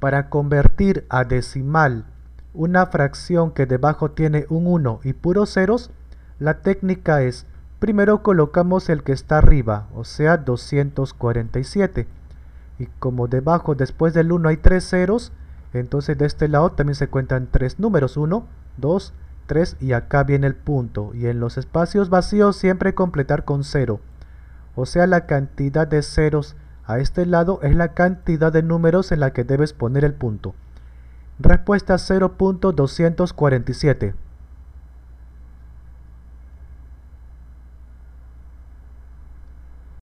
Para convertir a decimal una fracción que debajo tiene un 1 y puros ceros, la técnica es, primero colocamos el que está arriba, o sea 247. Y como debajo después del 1 hay tres ceros, entonces de este lado también se cuentan tres números, 1, 2, 3 y acá viene el punto. Y en los espacios vacíos siempre completar con 0. O sea la cantidad de ceros a este lado es la cantidad de números en la que debes poner el punto. Respuesta 0.247